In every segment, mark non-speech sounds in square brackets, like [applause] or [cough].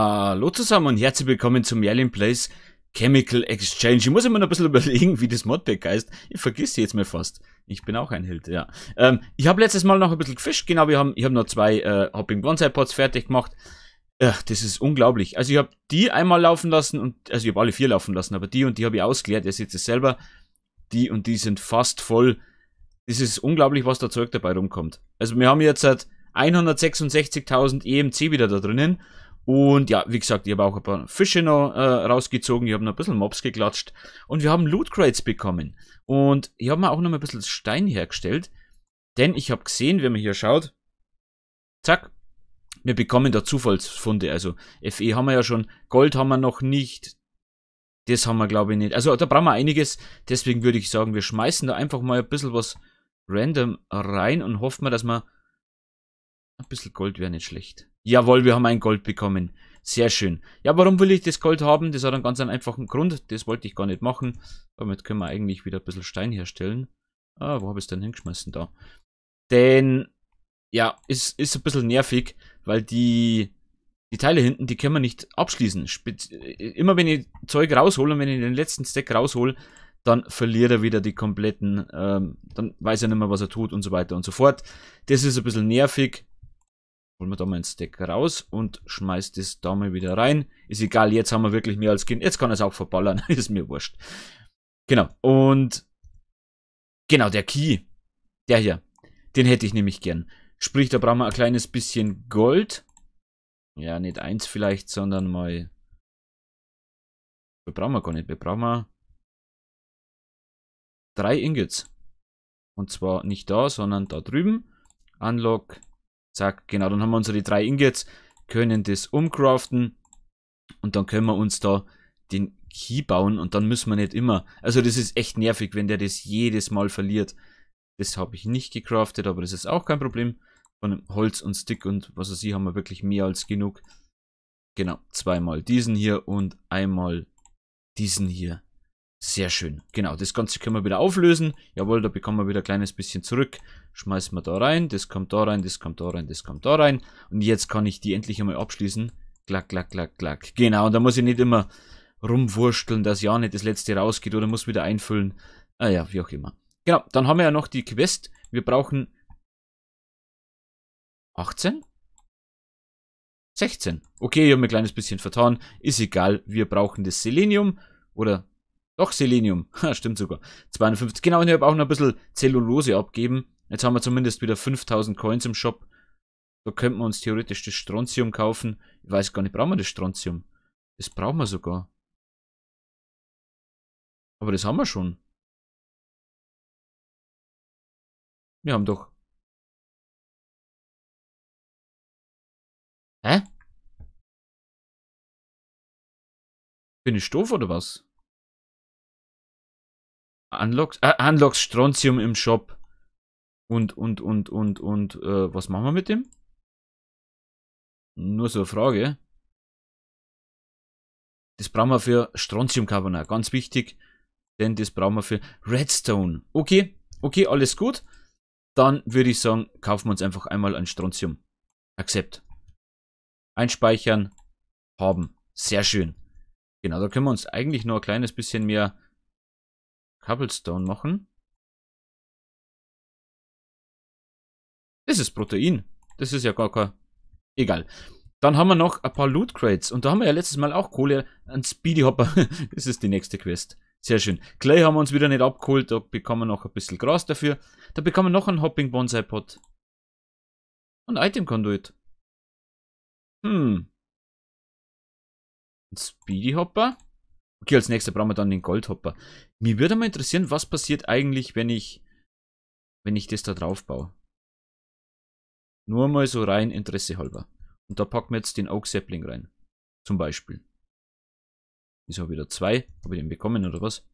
Hallo zusammen und herzlich willkommen zum Merlin Place Chemical Exchange. Ich muss immer noch ein bisschen [laughs] überlegen, wie das Modpack heißt. Ich vergiss vergesse jetzt mal fast. Ich bin auch ein Held, ja. Ähm, ich habe letztes Mal noch ein bisschen gefischt, genau. Wir haben, ich habe noch zwei äh, Hopping Bonsai Pots fertig gemacht. Ach, das ist unglaublich. Also ich habe die einmal laufen lassen und, also ich habe alle vier laufen lassen, aber die und die habe ich ausgeleert. Ihr seht es selber. Die und die sind fast voll. Das ist unglaublich, was da Zeug dabei rumkommt. Also wir haben jetzt 166.000 EMC e wieder da drinnen und ja, wie gesagt, ich habe auch ein paar Fische noch äh, rausgezogen. Ich habe noch ein bisschen Mobs geklatscht. Und wir haben Loot Crates bekommen. Und ich habe mir auch noch mal ein bisschen Stein hergestellt. Denn ich habe gesehen, wenn man hier schaut, zack, wir bekommen da Zufallsfunde. Also FE haben wir ja schon, Gold haben wir noch nicht. Das haben wir, glaube ich, nicht. Also da brauchen wir einiges. Deswegen würde ich sagen, wir schmeißen da einfach mal ein bisschen was random rein und hoffen wir, dass wir ein bisschen Gold wäre nicht schlecht. Jawohl, wir haben ein Gold bekommen. Sehr schön. Ja, warum will ich das Gold haben? Das hat einen ganz einfachen Grund. Das wollte ich gar nicht machen. Damit können wir eigentlich wieder ein bisschen Stein herstellen. Ah, wo habe ich es denn hingeschmissen? Da. Denn, ja, es ist, ist ein bisschen nervig, weil die, die Teile hinten, die können wir nicht abschließen. Spez immer wenn ich Zeug raushole und wenn ich den letzten Stack raushole, dann verliert er wieder die kompletten, ähm, dann weiß er nicht mehr, was er tut und so weiter und so fort. Das ist ein bisschen nervig, holen wir da mal ein Stack raus und schmeißt das da mal wieder rein. Ist egal, jetzt haben wir wirklich mehr als Kind. Jetzt kann er es auch verballern, [laughs] ist mir wurscht. Genau, und genau, der Key, der hier, den hätte ich nämlich gern. Sprich, da brauchen wir ein kleines bisschen Gold. Ja, nicht eins vielleicht, sondern mal... Wir brauchen wir gar nicht, wir brauchen wir drei Ingots. Und zwar nicht da, sondern da drüben. Unlock Zack, genau, dann haben wir unsere drei Ingots, können das umcraften und dann können wir uns da den Key bauen und dann müssen wir nicht immer. Also das ist echt nervig, wenn der das jedes Mal verliert. Das habe ich nicht gecraftet, aber das ist auch kein Problem. Von Holz und Stick und was weiß ich, haben wir wirklich mehr als genug. Genau, zweimal diesen hier und einmal diesen hier. Sehr schön. Genau, das Ganze können wir wieder auflösen. Jawohl, da bekommen wir wieder ein kleines bisschen zurück. Schmeißen wir da rein, das kommt da rein, das kommt da rein, das kommt da rein. Und jetzt kann ich die endlich einmal abschließen. Klack, klack, klack, klack. Genau, und da muss ich nicht immer rumwursteln, dass ja nicht das letzte rausgeht oder muss wieder einfüllen. Ah ja, wie auch immer. Genau, dann haben wir ja noch die Quest. Wir brauchen 18? 16. Okay, ich habe mir ein kleines bisschen vertan. Ist egal, wir brauchen das Selenium oder doch, Selenium. [laughs] Ha, stimmt sogar. 52. Genau, und ich habe auch noch ein bisschen Zellulose abgeben. Jetzt haben wir zumindest wieder 5000 Coins im Shop. Da könnten wir uns theoretisch das Strontium kaufen. Ich weiß gar nicht, brauchen wir das Strontium? Das brauchen wir sogar. Aber das haben wir schon. Wir haben doch. Hä? Bin ich doof oder was? Unlocks, äh, Unlocks Strontium im Shop. Und, und, und, und, und, äh, was machen wir mit dem? Nur so eine Frage. Das brauchen wir für Strontiumcarbonat, ganz wichtig. Denn das brauchen wir für Redstone. Okay, okay, alles gut. Dann würde ich sagen, kaufen wir uns einfach einmal ein Strontium. Accept. Einspeichern. Haben. Sehr schön. Genau, da können wir uns eigentlich nur ein kleines bisschen mehr Cobblestone machen. Das ist Protein. Das ist ja gar kein... Egal. Dann haben wir noch ein paar Loot Crates. Und da haben wir ja letztes Mal auch Kohle. Ein Speedy Hopper. [laughs] das ist die nächste Quest. Sehr schön. Clay haben wir uns wieder nicht abgeholt. Da bekommen wir noch ein bisschen Gras dafür. Da bekommen wir noch einen Hopping Bonsai Pot. Und Item Conduit. Hm. Ein Speedy Hopper. Okay, als nächstes brauchen wir dann den Goldhopper. Mir würde mal interessieren, was passiert eigentlich, wenn ich, wenn ich das da drauf baue. Nur mal so rein Interesse halber. Und da packen wir jetzt den Oak Sapling rein. Zum Beispiel. Wieso habe ich da zwei? Habe ich den bekommen oder was?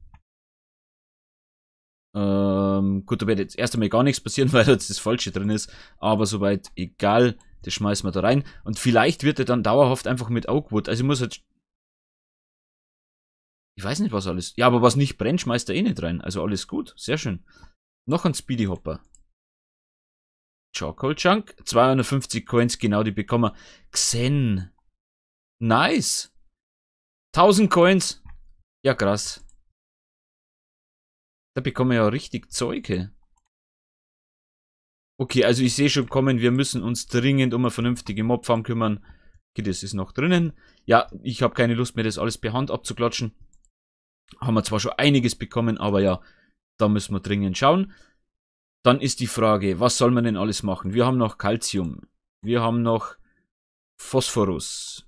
Ähm, gut, da wird jetzt erst einmal gar nichts passieren, [laughs] weil jetzt das Falsche drin ist. Aber soweit egal. Das schmeißen wir da rein. Und vielleicht wird er dann dauerhaft einfach mit Oakwood. Also ich muss halt ich weiß nicht, was alles. Ja, aber was nicht brennt, schmeißt er eh nicht rein. Also alles gut. Sehr schön. Noch ein Speedy Hopper. Charcoal Chunk. 250 Coins, genau die bekommen wir. Xen. Nice. 1000 Coins. Ja, krass. Da bekommen wir ja richtig Zeuge. Okay, also ich sehe schon kommen, wir müssen uns dringend um eine vernünftige Mobfarm kümmern. Okay, das ist noch drinnen. Ja, ich habe keine Lust mehr, das alles per Hand abzuklatschen. Haben wir zwar schon einiges bekommen, aber ja, da müssen wir dringend schauen. Dann ist die Frage, was soll man denn alles machen? Wir haben noch Calcium. Wir haben noch Phosphorus.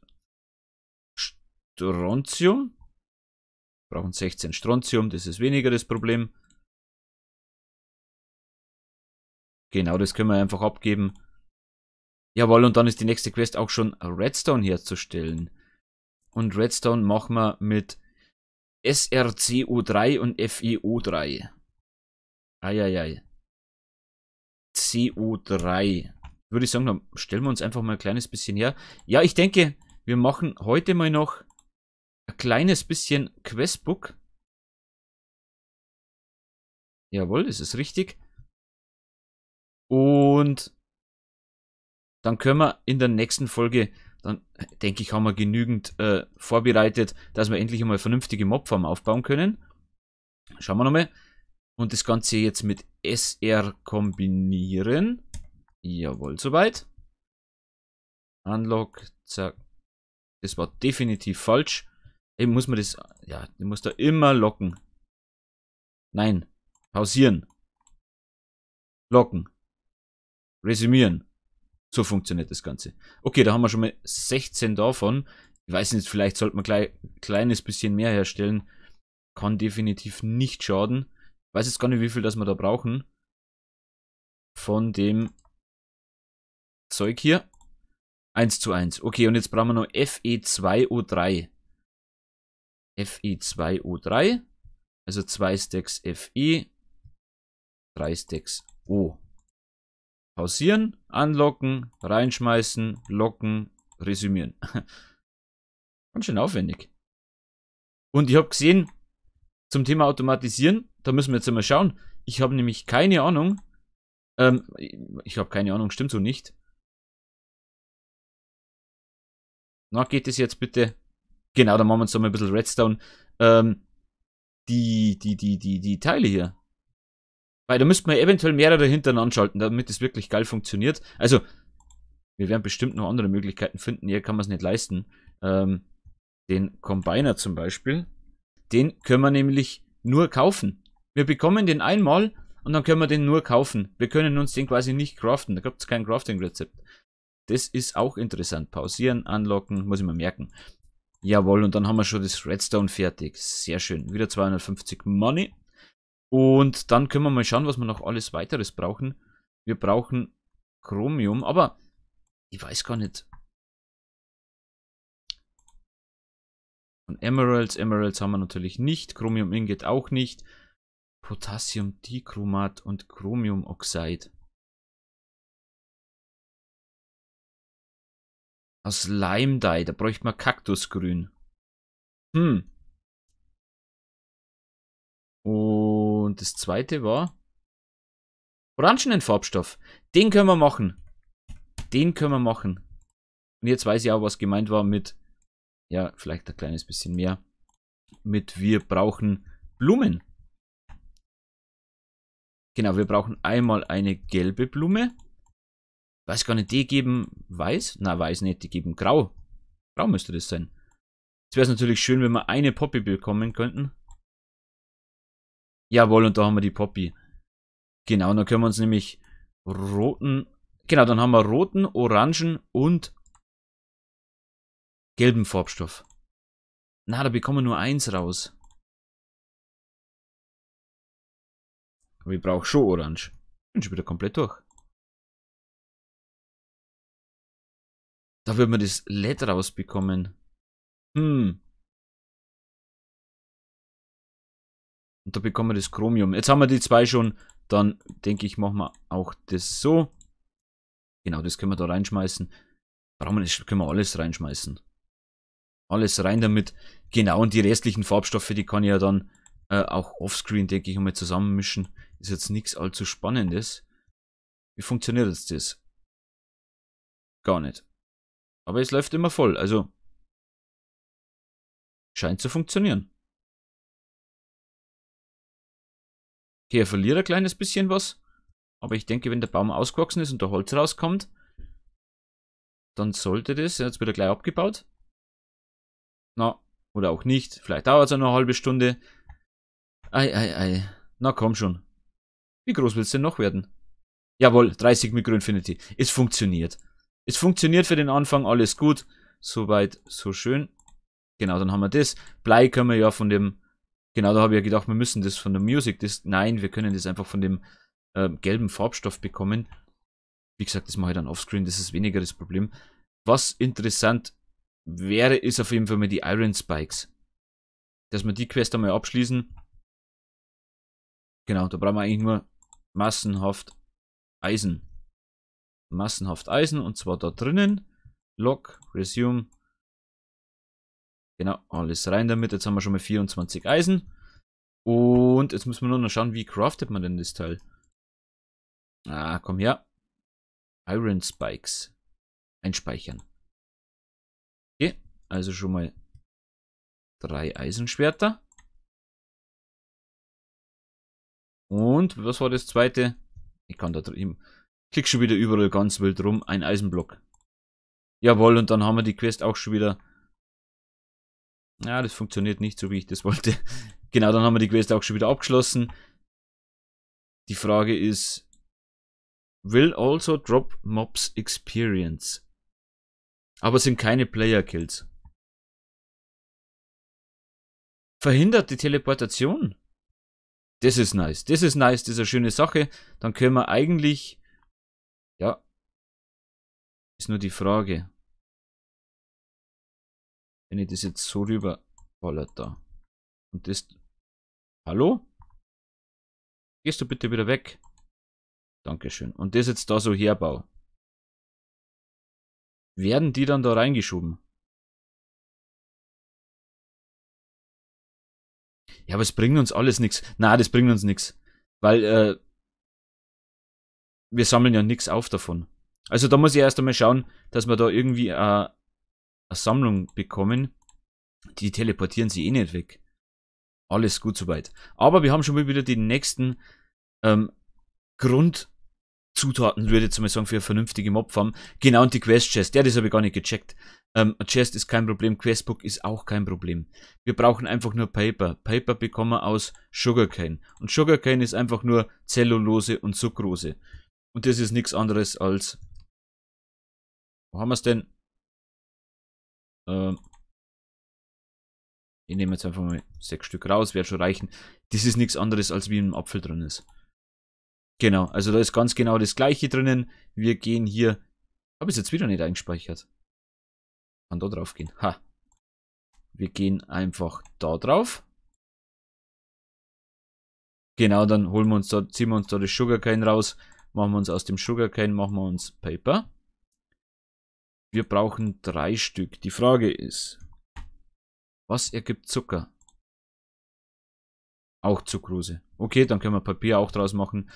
Strontium. Wir brauchen 16 Strontium, das ist weniger das Problem. Genau, das können wir einfach abgeben. Jawohl, und dann ist die nächste Quest auch schon Redstone herzustellen. Und Redstone machen wir mit SRCO3 und FeO3. Eieiei. CO3. Würde ich sagen, dann stellen wir uns einfach mal ein kleines bisschen her. Ja, ich denke, wir machen heute mal noch ein kleines bisschen Questbook. Jawohl, das ist richtig. Und dann können wir in der nächsten Folge dann denke ich, haben wir genügend äh, vorbereitet, dass wir endlich einmal vernünftige Mobfarm aufbauen können. Schauen wir nochmal. Und das Ganze jetzt mit SR kombinieren. Jawohl, soweit. Unlock, zack. Das war definitiv falsch. Eben muss man das, ja, ich muss da immer locken. Nein, pausieren. Locken. Resümieren. So funktioniert das Ganze. Okay, da haben wir schon mal 16 davon. Ich weiß nicht, vielleicht sollte man gleich ein kleines bisschen mehr herstellen. Kann definitiv nicht schaden. Ich weiß jetzt gar nicht, wie viel das wir da brauchen. Von dem Zeug hier. 1 zu 1. Okay, und jetzt brauchen wir noch FE2O3. FE2O3. Also 2 Stacks FE, 3 Stacks O. Pausieren, anlocken, reinschmeißen, locken, resümieren. [laughs] Ganz schön aufwendig. Und ich habe gesehen, zum Thema Automatisieren, da müssen wir jetzt mal schauen. Ich habe nämlich keine Ahnung. Ähm, ich habe keine Ahnung, stimmt so nicht. Na, geht es jetzt bitte? Genau, dann machen wir uns noch mal ein bisschen Redstone. Ähm, die, die, die, die, die Teile hier. Weil da müsste man eventuell mehrere hintereinander schalten, damit es wirklich geil funktioniert. Also, wir werden bestimmt noch andere Möglichkeiten finden. Hier kann man es nicht leisten. Ähm, den Combiner zum Beispiel. Den können wir nämlich nur kaufen. Wir bekommen den einmal und dann können wir den nur kaufen. Wir können uns den quasi nicht craften. Da gibt es kein Crafting-Rezept. Das ist auch interessant. Pausieren, anlocken, muss ich mir merken. Jawohl, und dann haben wir schon das Redstone fertig. Sehr schön. Wieder 250 Money. Und dann können wir mal schauen, was wir noch alles weiteres brauchen. Wir brauchen Chromium, aber ich weiß gar nicht. Und Emeralds, Emeralds haben wir natürlich nicht. Chromium Ingot auch nicht. Potassium Dichromat und Chromium Oxide. Aus Lime Dye, da bräuchte man Kaktusgrün. Hm. Und und das zweite war orangenen Farbstoff. Den können wir machen. Den können wir machen. Und jetzt weiß ich auch, was gemeint war mit, ja, vielleicht ein kleines bisschen mehr, mit wir brauchen Blumen. Genau, wir brauchen einmal eine gelbe Blume. Weiß gar nicht, die geben weiß? Na, weiß nicht, die geben grau. Grau müsste das sein. Jetzt wäre es natürlich schön, wenn wir eine Poppy bekommen könnten. Jawohl, und da haben wir die Poppy. Genau, und dann können wir uns nämlich roten, genau, dann haben wir roten, orangen und gelben Farbstoff. Na, da bekommen wir nur eins raus. Aber ich brauche schon orange. Bin schon wieder komplett durch. Da würden wir das LED rausbekommen. Hm. Und da bekommen wir das Chromium. Jetzt haben wir die zwei schon. Dann denke ich, machen wir auch das so. Genau, das können wir da reinschmeißen. Brauchen wir nicht, können wir alles reinschmeißen. Alles rein damit. Genau, und die restlichen Farbstoffe, die kann ich ja dann äh, auch offscreen, denke ich, einmal zusammenmischen. Ist jetzt nichts allzu Spannendes. Wie funktioniert jetzt das? Gar nicht. Aber es läuft immer voll, also scheint zu funktionieren. Okay, er verliert ein kleines bisschen was. Aber ich denke, wenn der Baum ausgewachsen ist und der Holz rauskommt, dann sollte das. Jetzt wird er gleich abgebaut. Na, oder auch nicht. Vielleicht dauert es eine halbe Stunde. Ei, ei, ei. Na komm schon. Wie groß willst du denn noch werden? Jawohl, 30 Mikroinfinity. Es funktioniert. Es funktioniert für den Anfang, alles gut. Soweit, so schön. Genau, dann haben wir das. Blei können wir ja von dem Genau, da habe ich ja gedacht, wir müssen das von der Music Disc. Nein, wir können das einfach von dem äh, gelben Farbstoff bekommen. Wie gesagt, das mache ich dann offscreen, das ist weniger das Problem. Was interessant wäre, ist auf jeden Fall mal die Iron Spikes. Dass wir die Quest einmal abschließen. Genau, da brauchen wir eigentlich nur massenhaft Eisen. Massenhaft Eisen und zwar da drinnen. Lock, Resume, Genau, alles rein damit. Jetzt haben wir schon mal 24 Eisen. Und jetzt müssen wir nur noch schauen, wie craftet man denn das Teil. Ah, komm her. Iron Spikes. Einspeichern. Okay, also schon mal drei Eisenschwerter. Und was war das zweite? Ich kann da drüben. Klick schon wieder überall ganz wild rum. Ein Eisenblock. Jawohl, und dann haben wir die Quest auch schon wieder ja, das funktioniert nicht so, wie ich das wollte. [laughs] genau, dann haben wir die Quest auch schon wieder abgeschlossen. Die Frage ist, will also drop mobs experience? Aber sind keine Player Kills. Verhindert die Teleportation? Das ist nice. Das ist nice, das ist eine schöne Sache. Dann können wir eigentlich. Ja. Ist nur die Frage wenn ich das jetzt so rüber ballert da. Und das. Hallo? Gehst du bitte wieder weg? Dankeschön. Und das jetzt da so herbau. Werden die dann da reingeschoben? Ja, aber es bringt uns alles nichts. Na, das bringt uns nichts. Weil, äh, wir sammeln ja nichts auf davon. Also da muss ich erst einmal schauen, dass wir da irgendwie äh, eine Sammlung bekommen. Die teleportieren sie eh nicht weg. Alles gut soweit. Aber wir haben schon mal wieder den nächsten ähm, Grundzutaten, würde ich jetzt mal sagen, für eine vernünftige Mobfarm. Genau, und die Quest-Chest. Ja, das habe ich gar nicht gecheckt. Ähm, Chest ist kein Problem, Questbook ist auch kein Problem. Wir brauchen einfach nur Paper. Paper bekommen wir aus Sugarcane. Und Sugarcane ist einfach nur Zellulose und Sucrose. Und das ist nichts anderes als... Wo haben wir es denn? Ähm, ich nehme jetzt einfach mal sechs Stück raus, wird schon reichen. Das ist nichts anderes, als wie ein Apfel drin ist. Genau, also da ist ganz genau das gleiche drinnen. Wir gehen hier... Habe ich es jetzt wieder nicht eingespeichert. Kann da drauf gehen. Ha. Wir gehen einfach da drauf. Genau, dann holen wir uns da, ziehen wir uns da das Sugarcane raus. Machen wir uns aus dem Sugarcane, machen wir uns Paper. Wir brauchen drei Stück. Die Frage ist, was ergibt Zucker? Auch Zuckrose. Okay, dann können wir Papier auch draus machen.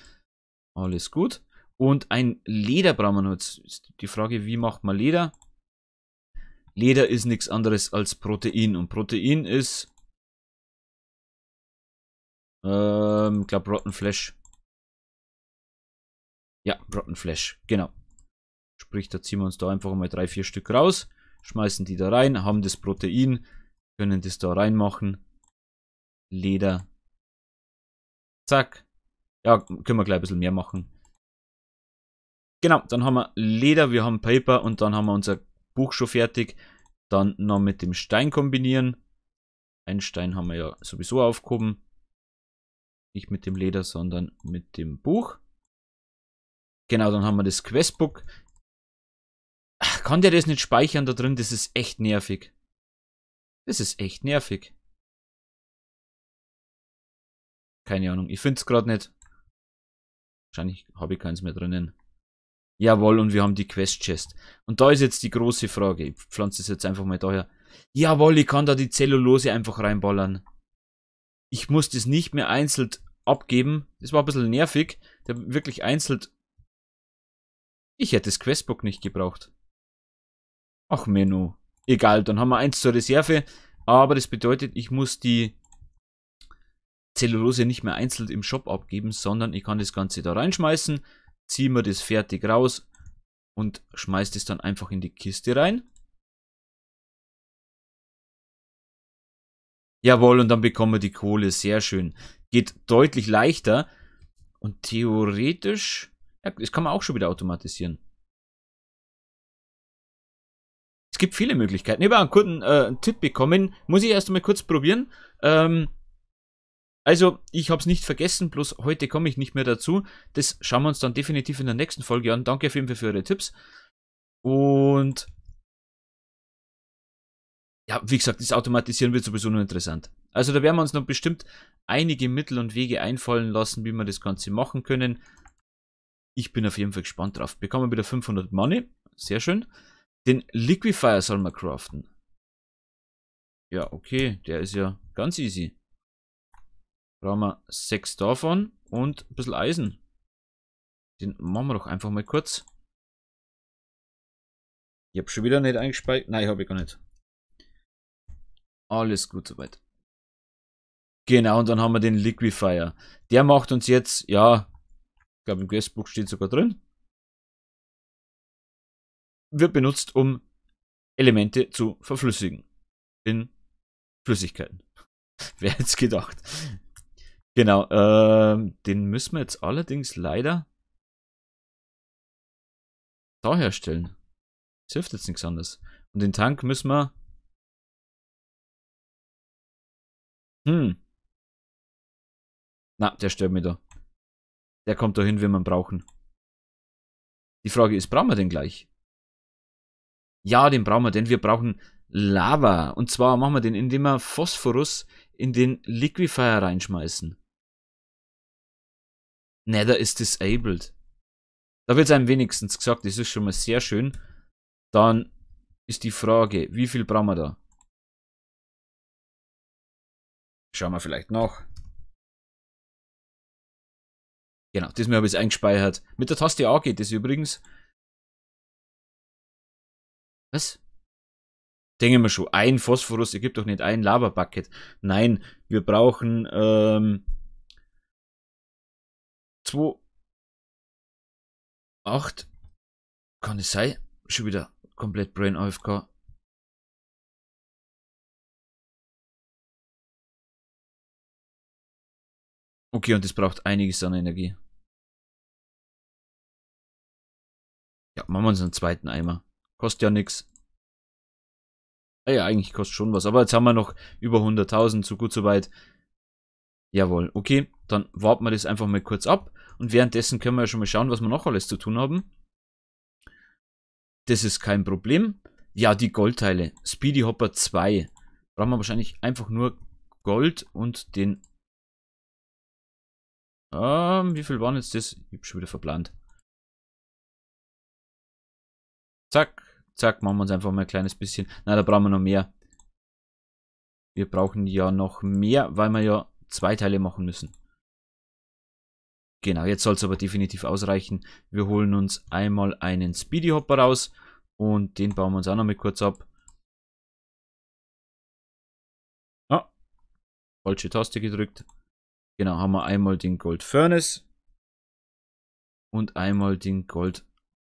Alles gut. Und ein Leder brauchen wir jetzt. die Frage, wie macht man Leder? Leder ist nichts anderes als Protein. Und Protein ist... Ähm, ich glaube Rotten Flesh. Ja, Rotten Flesh, genau. Sprich, da ziehen wir uns da einfach mal drei, vier Stück raus, schmeißen die da rein, haben das Protein, können das da reinmachen. Leder. Zack. Ja, können wir gleich ein bisschen mehr machen. Genau, dann haben wir Leder, wir haben Paper und dann haben wir unser Buch schon fertig. Dann noch mit dem Stein kombinieren. Einen Stein haben wir ja sowieso aufgehoben. Nicht mit dem Leder, sondern mit dem Buch. Genau, dann haben wir das Questbook kann der das nicht speichern da drin? Das ist echt nervig. Das ist echt nervig. Keine Ahnung, ich finde es gerade nicht. Wahrscheinlich habe ich keins mehr drinnen. Jawohl, und wir haben die Quest-Chest. Und da ist jetzt die große Frage. Ich pflanze es jetzt einfach mal daher. Jawohl, ich kann da die Zellulose einfach reinballern. Ich muss das nicht mehr einzeln abgeben. Das war ein bisschen nervig. Der wirklich einzeln... Ich hätte das Questbook nicht gebraucht. Ach, Menno. Egal, dann haben wir eins zur Reserve. Aber das bedeutet, ich muss die Zellulose nicht mehr einzeln im Shop abgeben, sondern ich kann das Ganze da reinschmeißen, ziehe mir das fertig raus und schmeiße das dann einfach in die Kiste rein. Jawohl, und dann bekommen wir die Kohle. Sehr schön. Geht deutlich leichter. Und theoretisch, ja, das kann man auch schon wieder automatisieren. gibt viele Möglichkeiten. Ich habe einen guten äh, Tipp bekommen. Muss ich erst einmal kurz probieren. Ähm, also, ich habe es nicht vergessen, bloß heute komme ich nicht mehr dazu. Das schauen wir uns dann definitiv in der nächsten Folge an. Danke auf jeden Fall für eure Tipps. Und ja, wie gesagt, das Automatisieren wird sowieso nur interessant. Also da werden wir uns noch bestimmt einige Mittel und Wege einfallen lassen, wie wir das Ganze machen können. Ich bin auf jeden Fall gespannt drauf. Bekommen wir wieder 500 Money. Sehr schön. Den Liquifier soll man craften. Ja, okay. Der ist ja ganz easy. Brauchen wir sechs davon und ein bisschen Eisen. Den machen wir doch einfach mal kurz. Ich habe schon wieder nicht eingespeichert. Nein, habe ich gar nicht. Alles gut soweit. Genau, und dann haben wir den Liquifier. Der macht uns jetzt, ja, ich glaube im Questbook steht sogar drin, wird benutzt, um Elemente zu verflüssigen. In Flüssigkeiten. [laughs] Wer hätte es gedacht? Genau, ähm, den müssen wir jetzt allerdings leider da herstellen. Das hilft jetzt nichts anderes. Und den Tank müssen wir... Hm. Na, der stört mir da. Der kommt dahin, wenn wir ihn brauchen. Die Frage ist, brauchen wir den gleich? Ja, den brauchen wir, denn wir brauchen Lava. Und zwar machen wir den, indem wir Phosphorus in den Liquifier reinschmeißen. Nether ist disabled. Da wird es einem wenigstens gesagt, das ist schon mal sehr schön. Dann ist die Frage, wie viel brauchen wir da? Schauen wir vielleicht noch. Genau, das habe ich eingespeichert. Mit der Taste A geht das übrigens. Was? Denke mir schon, ein Phosphorus, ergibt doch nicht ein Lava-Bucket. Nein, wir brauchen ähm, zwei, acht. Kann es sein? Schon wieder komplett Brain AFK. Okay, und es braucht einiges an Energie. Ja, machen wir uns einen zweiten Eimer. Kostet ja nichts. Ja, eigentlich kostet schon was. Aber jetzt haben wir noch über 100.000, so gut, so weit. Jawohl, okay. Dann warten wir das einfach mal kurz ab. Und währenddessen können wir ja schon mal schauen, was wir noch alles zu tun haben. Das ist kein Problem. Ja, die Goldteile. Speedy Hopper 2. Brauchen wir wahrscheinlich einfach nur Gold und den... Ähm, wie viel waren jetzt das? Ich hab schon wieder verplant. Zack. Zack, machen wir uns einfach mal ein kleines bisschen. Nein, da brauchen wir noch mehr. Wir brauchen ja noch mehr, weil wir ja zwei Teile machen müssen. Genau, jetzt soll es aber definitiv ausreichen. Wir holen uns einmal einen Speedy Hopper raus und den bauen wir uns auch noch mal kurz ab. Ah, falsche Taste gedrückt. Genau, haben wir einmal den Gold Furnace und einmal den Gold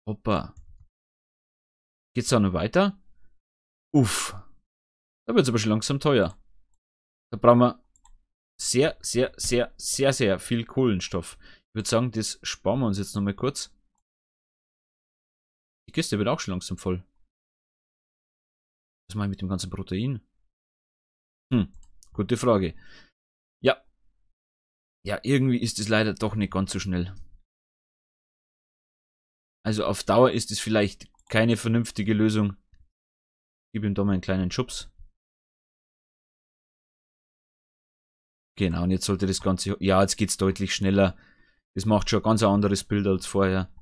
Hopper. Geht's da noch weiter? Uff. Da wird's aber schon langsam teuer. Da brauchen wir sehr, sehr, sehr, sehr, sehr viel Kohlenstoff. Ich würde sagen, das sparen wir uns jetzt nochmal kurz. Die Kiste wird auch schon langsam voll. Was mache ich mit dem ganzen Protein? Hm, gute Frage. Ja. Ja, irgendwie ist es leider doch nicht ganz so schnell. Also auf Dauer ist es vielleicht keine vernünftige Lösung. Gib ihm doch mal einen kleinen Schubs. Genau, und jetzt sollte das Ganze... Ja, jetzt geht es deutlich schneller. Das macht schon ein ganz anderes Bild als vorher.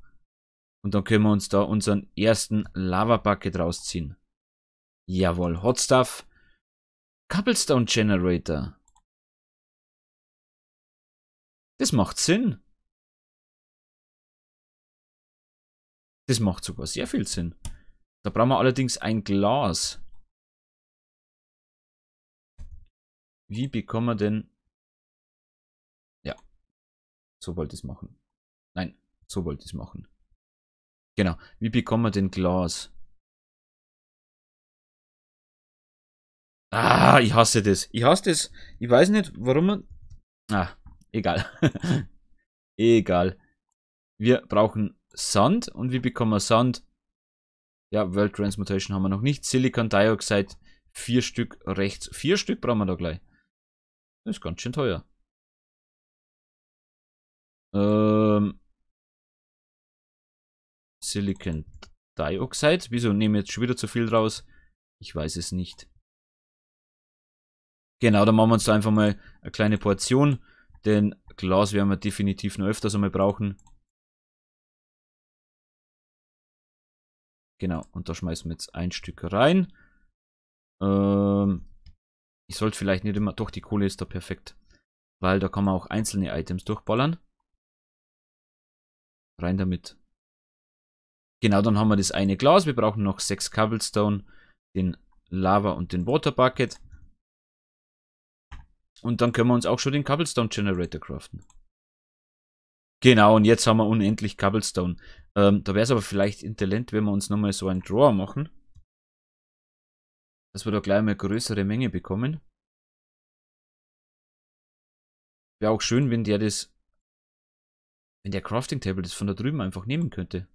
Und dann können wir uns da unseren ersten Lava-Bucket rausziehen. Jawohl, Hot Stuff. Cobblestone Generator. Das macht Sinn. Das macht sogar sehr viel Sinn. Da brauchen wir allerdings ein Glas. Wie bekommen wir denn... Ja. So wollte ich es machen. Nein, so wollte ich es machen. Genau. Wie bekommen wir denn Glas? Ah, ich hasse das. Ich hasse das. Ich weiß nicht, warum man... Ah, egal. [laughs] egal. Wir brauchen Sand. Und wie bekommen wir Sand? Ja, World Transmutation haben wir noch nicht. Silicon Dioxide, vier Stück rechts. Vier Stück brauchen wir da gleich. Das ist ganz schön teuer. Ähm, Silicon Dioxide. Wieso nehmen wir jetzt schon wieder zu viel raus? Ich weiß es nicht. Genau, dann machen wir uns da einfach mal eine kleine Portion. Denn Glas werden wir definitiv noch öfters einmal brauchen. Genau, und da schmeißen wir jetzt ein Stück rein. Ähm, ich sollte vielleicht nicht immer... Doch, die Kohle ist da perfekt. Weil da kann man auch einzelne Items durchballern. Rein damit. Genau, dann haben wir das eine Glas. Wir brauchen noch sechs Cobblestone, den Lava und den Water Bucket. Und dann können wir uns auch schon den Cobblestone Generator craften. Genau, und jetzt haben wir unendlich Cobblestone. Ähm, da wäre es aber vielleicht intelligent, wenn wir uns nochmal so einen Drawer machen. Dass wir da gleich mal eine größere Menge bekommen. Wäre auch schön, wenn der das. Wenn der Crafting Table das von da drüben einfach nehmen könnte.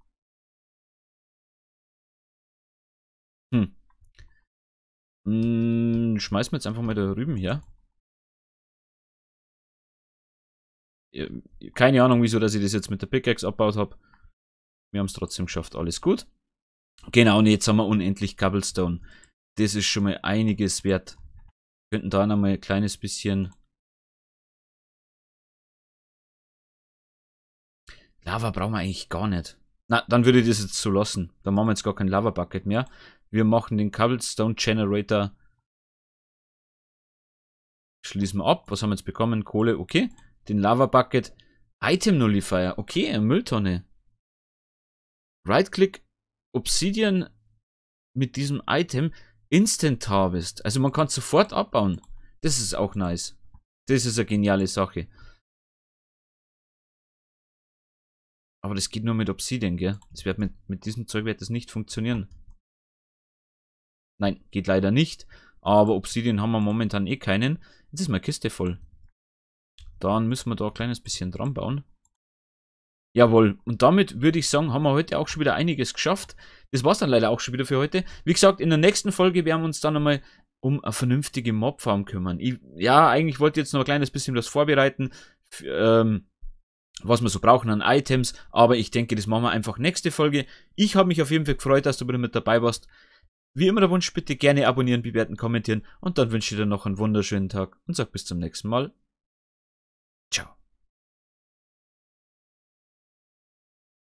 Hm. Hm, schmeißen wir jetzt einfach mal da drüben her. Äh, keine Ahnung, wieso, dass ich das jetzt mit der Pickaxe abbaut habe. Wir haben es trotzdem geschafft, alles gut. Genau, und jetzt haben wir unendlich Cobblestone. Das ist schon mal einiges wert. Wir könnten da noch mal ein kleines bisschen... Lava brauchen wir eigentlich gar nicht. Na, dann würde ich das jetzt so lassen. Dann machen wir jetzt gar kein Lava Bucket mehr. Wir machen den Cobblestone Generator. Schließen wir ab. Was haben wir jetzt bekommen? Kohle, okay den Lava Bucket. Item Nullifier. Okay, Mülltonne. Right-Click Obsidian mit diesem Item Instant Harvest. Also man kann sofort abbauen. Das ist auch nice. Das ist eine geniale Sache. Aber das geht nur mit Obsidian, gell? Das wird mit, mit diesem Zeug wird das nicht funktionieren. Nein, geht leider nicht. Aber Obsidian haben wir momentan eh keinen. Jetzt ist meine Kiste voll. Dann müssen wir da ein kleines bisschen dran bauen. Jawohl, und damit würde ich sagen, haben wir heute auch schon wieder einiges geschafft. Das war es dann leider auch schon wieder für heute. Wie gesagt, in der nächsten Folge werden wir uns dann einmal um eine vernünftige Mobfarm kümmern. Ich, ja, eigentlich wollte ich jetzt noch ein kleines bisschen was vorbereiten, ähm, was wir so brauchen an Items, aber ich denke, das machen wir einfach nächste Folge. Ich habe mich auf jeden Fall gefreut, dass du wieder mit dabei warst. Wie immer der Wunsch, bitte gerne abonnieren, bewerten, kommentieren und dann wünsche ich dir noch einen wunderschönen Tag und sag bis zum nächsten Mal.